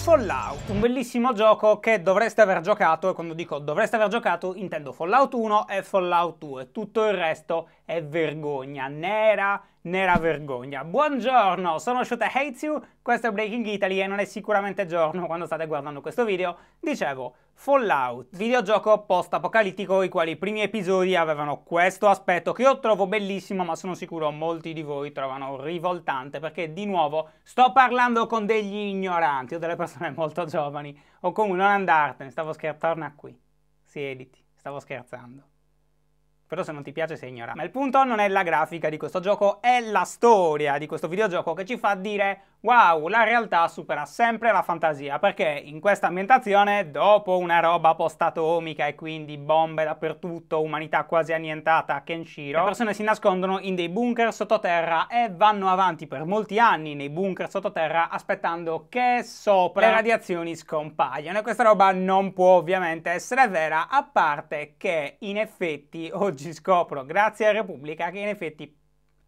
Fallout, un bellissimo gioco che dovreste aver giocato e quando dico dovreste aver giocato intendo Fallout 1 e Fallout 2, tutto il resto è vergogna, nera, nera vergogna. Buongiorno, sono Shota Hates questo è Breaking Italy e non è sicuramente giorno quando state guardando questo video. Dicevo, Fallout, videogioco post-apocalittico i quali i primi episodi avevano questo aspetto che io trovo bellissimo ma sono sicuro molti di voi trovano rivoltante perché di nuovo sto parlando con degli ignoranti o delle persone molto giovani o comunque non andartene, stavo scherzando qui, siediti, stavo scherzando però se non ti piace sei ignorante. Ma il punto non è la grafica di questo gioco, è la storia di questo videogioco che ci fa dire wow, la realtà supera sempre la fantasia, perché in questa ambientazione, dopo una roba post-atomica e quindi bombe dappertutto, umanità quasi annientata Kenshiro, le persone si nascondono in dei bunker sottoterra e vanno avanti per molti anni nei bunker sottoterra aspettando che sopra le radiazioni scompaiano e questa roba non può ovviamente essere vera, a parte che in effetti oggi oh oggi scoprono, grazie a Repubblica, che in effetti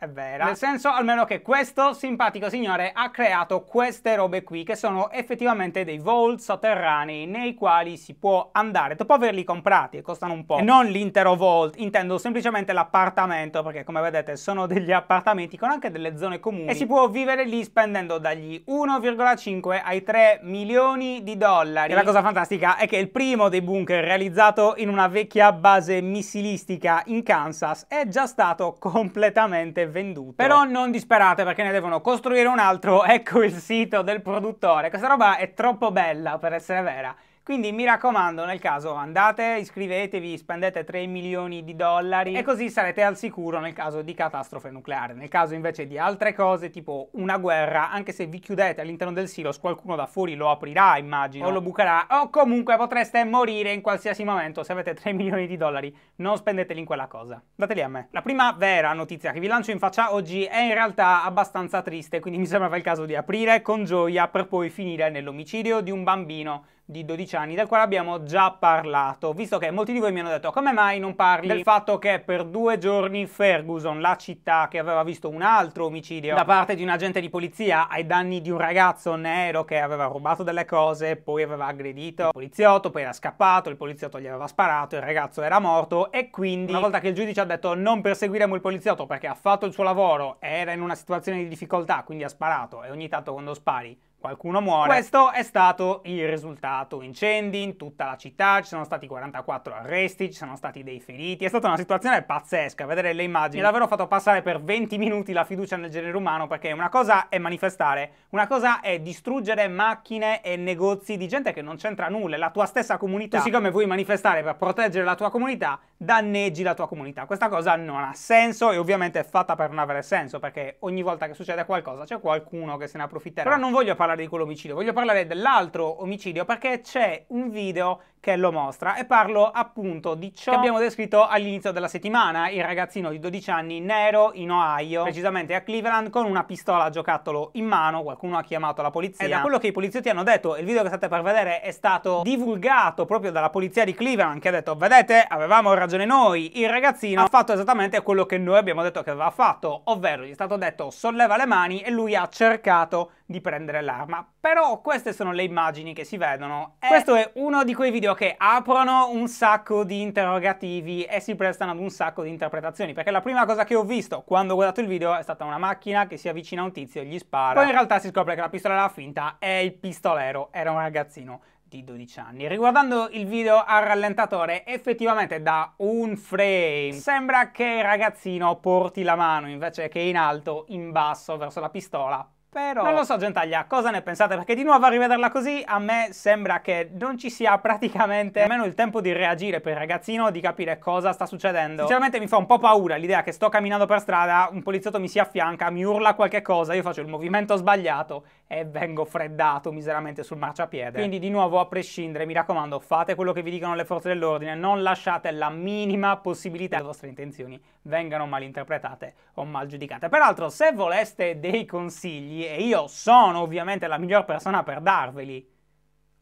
è vera. Nel senso almeno che questo simpatico signore ha creato queste robe qui che sono effettivamente dei vault sotterranei nei quali si può andare dopo averli comprati e costano un po'. E non l'intero vault, intendo semplicemente l'appartamento perché come vedete sono degli appartamenti con anche delle zone comuni e si può vivere lì spendendo dagli 1,5 ai 3 milioni di dollari. E la cosa fantastica è che il primo dei bunker realizzato in una vecchia base missilistica in Kansas è già stato completamente venduto. Però non disperate perché ne devono costruire un altro, ecco il sito del produttore. Questa roba è troppo bella per essere vera. Quindi mi raccomando, nel caso andate, iscrivetevi, spendete 3 milioni di dollari e così sarete al sicuro nel caso di catastrofe nucleare. Nel caso invece di altre cose, tipo una guerra, anche se vi chiudete all'interno del silos, qualcuno da fuori lo aprirà, immagino, o lo bucherà, o comunque potreste morire in qualsiasi momento. Se avete 3 milioni di dollari, non spendeteli in quella cosa. Dateli a me. La prima vera notizia che vi lancio in faccia oggi è in realtà abbastanza triste, quindi mi sembrava il caso di aprire con gioia per poi finire nell'omicidio di un bambino di 12 anni, del quale abbiamo già parlato, visto che molti di voi mi hanno detto come mai non parli del fatto che per due giorni Ferguson, la città che aveva visto un altro omicidio da parte di un agente di polizia ai danni di un ragazzo nero che aveva rubato delle cose, poi aveva aggredito il poliziotto, poi era scappato, il poliziotto gli aveva sparato, il ragazzo era morto e quindi una volta che il giudice ha detto non perseguiremo il poliziotto perché ha fatto il suo lavoro, era in una situazione di difficoltà, quindi ha sparato e ogni tanto quando spari qualcuno muore. Questo è stato il risultato. Incendi in tutta la città, ci sono stati 44 arresti, ci sono stati dei feriti. È stata una situazione pazzesca, vedere le immagini. Mi ha davvero fatto passare per 20 minuti la fiducia nel genere umano perché una cosa è manifestare, una cosa è distruggere macchine e negozi di gente che non c'entra nulla, la tua stessa comunità. Tu siccome vuoi manifestare per proteggere la tua comunità, danneggi la tua comunità. Questa cosa non ha senso e ovviamente è fatta per non avere senso perché ogni volta che succede qualcosa c'è qualcuno che se ne approfitterà. Però non voglio parlare parlare di quell'omicidio, voglio parlare dell'altro omicidio perché c'è un video che lo mostra e parlo appunto di ciò che abbiamo descritto all'inizio della settimana, il ragazzino di 12 anni nero in Ohio, precisamente a Cleveland con una pistola a giocattolo in mano, qualcuno ha chiamato la polizia e da quello che i poliziotti hanno detto, il video che state per vedere è stato divulgato proprio dalla polizia di Cleveland che ha detto vedete avevamo ragione noi, il ragazzino ha fatto esattamente quello che noi abbiamo detto che aveva fatto, ovvero gli è stato detto solleva le mani e lui ha cercato di prendere l'arma. Però queste sono le immagini che si vedono. E questo è uno di quei video che aprono un sacco di interrogativi e si prestano ad un sacco di interpretazioni. Perché la prima cosa che ho visto quando ho guardato il video è stata una macchina che si avvicina a un tizio e gli spara. Poi in realtà si scopre che la pistola era finta e il pistolero era un ragazzino. 12 anni. Riguardando il video al rallentatore, effettivamente da un frame sembra che il ragazzino porti la mano invece che in alto, in basso, verso la pistola però... Non lo so Gentaglia, cosa ne pensate? Perché di nuovo a rivederla così a me sembra che non ci sia praticamente nemmeno il tempo di reagire per il ragazzino, di capire cosa sta succedendo. Sinceramente mi fa un po' paura l'idea che sto camminando per strada, un poliziotto mi si affianca, mi urla qualche cosa, io faccio il movimento sbagliato e vengo freddato miseramente sul marciapiede. Quindi di nuovo a prescindere, mi raccomando, fate quello che vi dicono le forze dell'ordine, non lasciate la minima possibilità che le vostre intenzioni vengano malinterpretate o mal giudicate. Peraltro se voleste dei consigli e io sono ovviamente la miglior persona per darveli.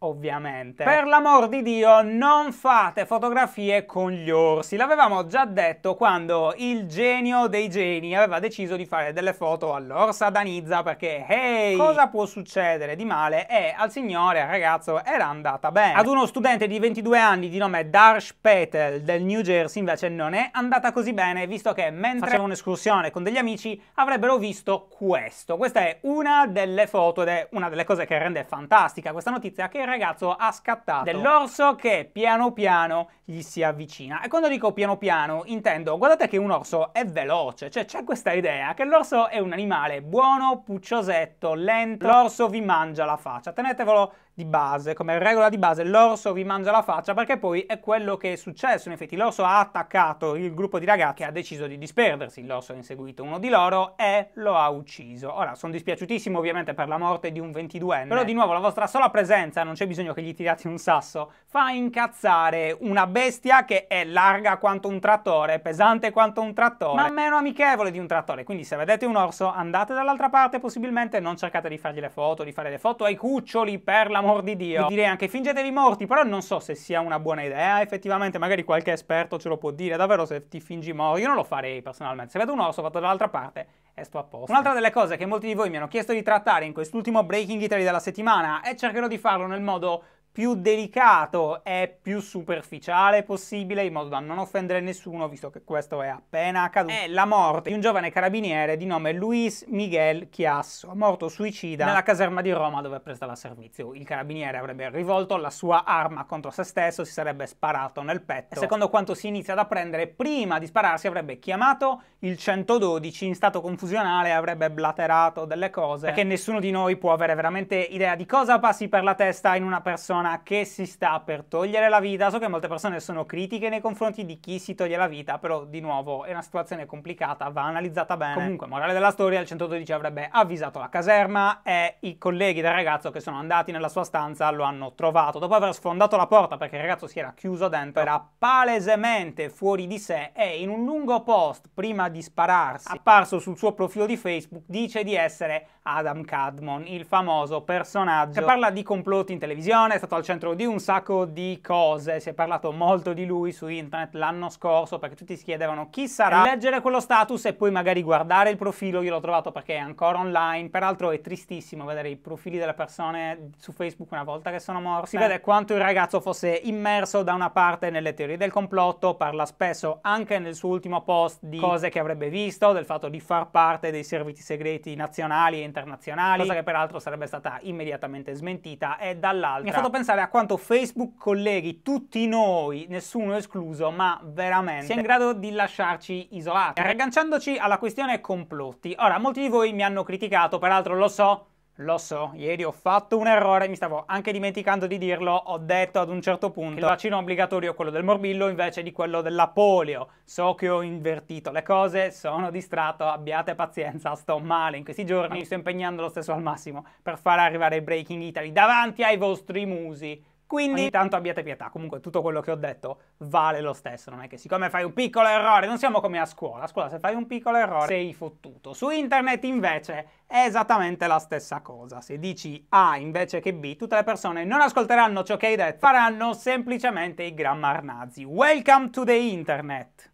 Ovviamente. Per l'amor di Dio non fate fotografie con gli orsi. L'avevamo già detto quando il genio dei geni aveva deciso di fare delle foto all'orsa danizza perché, hey, cosa può succedere di male? E al signore, al ragazzo, era andata bene. Ad uno studente di 22 anni di nome Darsh Petel del New Jersey invece non è andata così bene visto che mentre faceva un'escursione con degli amici avrebbero visto questo. Questa è una delle foto ed è una delle cose che rende fantastica questa notizia che ragazzo ha scattato dell'orso che piano piano gli si avvicina. E quando dico piano piano intendo, guardate che un orso è veloce, cioè c'è questa idea che l'orso è un animale buono, pucciosetto, lento, l'orso vi mangia la faccia, tenetevelo di base, come regola di base, l'orso vi mangia la faccia perché poi è quello che è successo. In effetti l'orso ha attaccato il gruppo di ragazzi che ha deciso di disperdersi. L'orso ha inseguito uno di loro e lo ha ucciso. Ora, sono dispiaciutissimo ovviamente per la morte di un 22enne, però di nuovo la vostra sola presenza, non c'è bisogno che gli tiriate un sasso, fa incazzare una bestia che è larga quanto un trattore, pesante quanto un trattore, ma meno amichevole di un trattore. Quindi se vedete un orso andate dall'altra parte possibilmente, non cercate di fargli le foto, di fare le foto ai cuccioli per l'amore amor di Dio. Direi anche fingetevi morti, però non so se sia una buona idea, effettivamente magari qualche esperto ce lo può dire, davvero se ti fingi morto, io non lo farei personalmente, se vedo un orso fatto dall'altra parte e sto a posto. Un'altra delle cose che molti di voi mi hanno chiesto di trattare in quest'ultimo Breaking Italy della settimana e cercherò di farlo nel modo più delicato e più superficiale possibile, in modo da non offendere nessuno, visto che questo è appena accaduto, è eh, la morte di un giovane carabiniere di nome Luis Miguel Chiasso, morto suicida nella caserma di Roma dove prestava servizio. Il carabiniere avrebbe rivolto la sua arma contro se stesso, si sarebbe sparato nel petto. E secondo quanto si inizia ad apprendere, prima di spararsi avrebbe chiamato il 112 in stato confusionale, avrebbe blaterato delle cose, perché nessuno di noi può avere veramente idea di cosa passi per la testa in una persona persona che si sta per togliere la vita, so che molte persone sono critiche nei confronti di chi si toglie la vita, però di nuovo è una situazione complicata, va analizzata bene. Comunque, morale della storia, il 112 avrebbe avvisato la caserma e i colleghi del ragazzo che sono andati nella sua stanza lo hanno trovato. Dopo aver sfondato la porta perché il ragazzo si era chiuso dentro, era palesemente fuori di sé e in un lungo post prima di spararsi, apparso sul suo profilo di Facebook, dice di essere Adam Cadmon, il famoso personaggio che parla di complotti in televisione, è stato stato al centro di un sacco di cose, si è parlato molto di lui su internet l'anno scorso perché tutti si chiedevano chi sarà. Leggere quello status e poi magari guardare il profilo, io l'ho trovato perché è ancora online, peraltro è tristissimo vedere i profili delle persone su Facebook una volta che sono morte. Si vede quanto il ragazzo fosse immerso da una parte nelle teorie del complotto, parla spesso anche nel suo ultimo post di cose che avrebbe visto, del fatto di far parte dei servizi segreti nazionali e internazionali, cosa che peraltro sarebbe stata immediatamente smentita e dall'altra mi è fatto pensare pensare a quanto Facebook colleghi tutti noi, nessuno escluso, ma veramente sia in grado di lasciarci isolati. ragganciandoci alla questione complotti, ora molti di voi mi hanno criticato, peraltro lo so, lo so, ieri ho fatto un errore, mi stavo anche dimenticando di dirlo, ho detto ad un certo punto che il vaccino obbligatorio è quello del morbillo invece di quello della polio. So che ho invertito le cose, sono distratto, abbiate pazienza, sto male in questi giorni, mi sto impegnando lo stesso al massimo per far arrivare Breaking Italy davanti ai vostri musi. Quindi ogni tanto abbiate pietà, comunque tutto quello che ho detto vale lo stesso, non è che siccome fai un piccolo errore, non siamo come a scuola, a scuola se fai un piccolo errore sei fottuto. Su internet invece è esattamente la stessa cosa, se dici A invece che B, tutte le persone non ascolteranno ciò che hai detto, faranno semplicemente i grammar nazi. Welcome to the internet!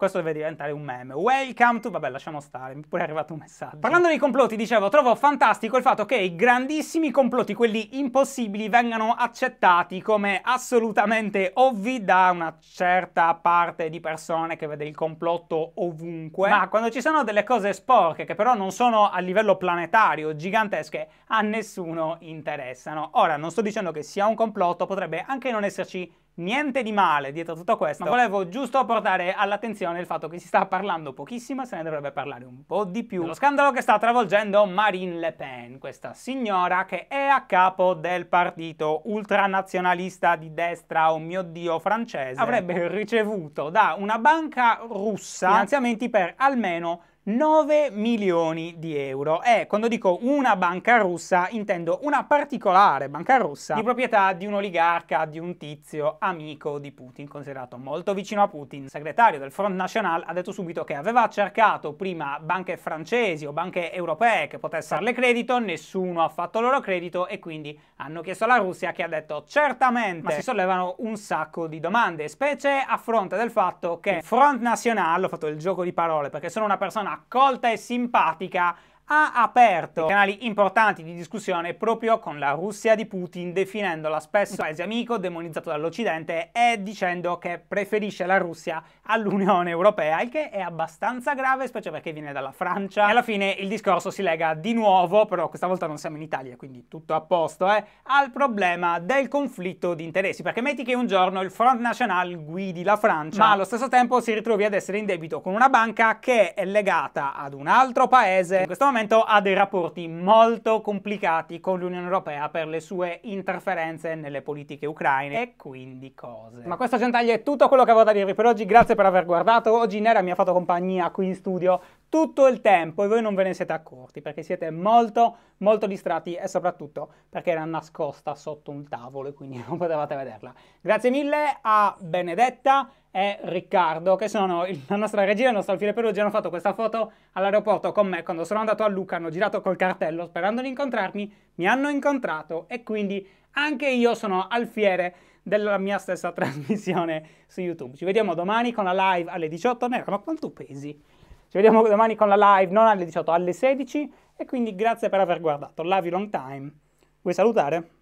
Questo deve diventare un meme. Welcome to... Vabbè, lasciamo stare, mi è pure arrivato un messaggio. Parlando dei complotti, dicevo, trovo fantastico il fatto che i grandissimi complotti, quelli impossibili, vengano accettati come assolutamente ovvi da una certa parte di persone che vede il complotto ovunque. Ma quando ci sono delle cose sporche che però non sono a livello planetario, gigantesche, a nessuno interessano. Ora, non sto dicendo che sia un complotto, potrebbe anche non esserci Niente di male dietro tutto questo, ma volevo giusto portare all'attenzione il fatto che si sta parlando pochissimo, se ne dovrebbe parlare un po' di più. Lo scandalo che sta travolgendo Marine Le Pen, questa signora che è a capo del partito ultranazionalista di destra, oh mio dio, francese, avrebbe ricevuto da una banca russa finanziamenti per almeno 9 milioni di euro e quando dico una banca russa intendo una particolare banca russa di proprietà di un oligarca, di un tizio amico di Putin, considerato molto vicino a Putin. Il segretario del Front National ha detto subito che aveva cercato prima banche francesi o banche europee che potessero darle credito, nessuno ha fatto loro credito e quindi hanno chiesto alla Russia che ha detto certamente, ma si sollevano un sacco di domande, specie a fronte del fatto che Front National, ho fatto il gioco di parole perché sono una persona accolta e simpatica ha aperto canali importanti di discussione proprio con la Russia di Putin, definendola spesso un paese amico demonizzato dall'Occidente e dicendo che preferisce la Russia all'Unione Europea, il che è abbastanza grave, specie perché viene dalla Francia. E alla fine il discorso si lega di nuovo, però questa volta non siamo in Italia, quindi tutto a posto, eh, al problema del conflitto di interessi, perché metti che un giorno il Front National guidi la Francia, ma allo stesso tempo si ritrovi ad essere in debito con una banca che è legata ad un altro paese. In questo momento momento ha dei rapporti molto complicati con l'Unione Europea per le sue interferenze nelle politiche ucraine e quindi cose. Ma questo gentagli è tutto quello che avevo da dirvi per oggi, grazie per aver guardato, oggi Nera mi ha fatto compagnia qui in studio tutto il tempo e voi non ve ne siete accorti perché siete molto molto distratti e soprattutto perché era nascosta sotto un tavolo e quindi non potevate vederla. Grazie mille a Benedetta e Riccardo, che sono la nostra regia e il nostro alfiere Perugia, hanno fatto questa foto all'aeroporto con me quando sono andato a Luca, hanno girato col cartello sperando di incontrarmi, mi hanno incontrato e quindi anche io sono alfiere della mia stessa trasmissione su YouTube. Ci vediamo domani con la live alle 18, Nera, ma quanto pesi? Ci vediamo domani con la live, non alle 18, alle 16 e quindi grazie per aver guardato. Love you long time. Vuoi salutare?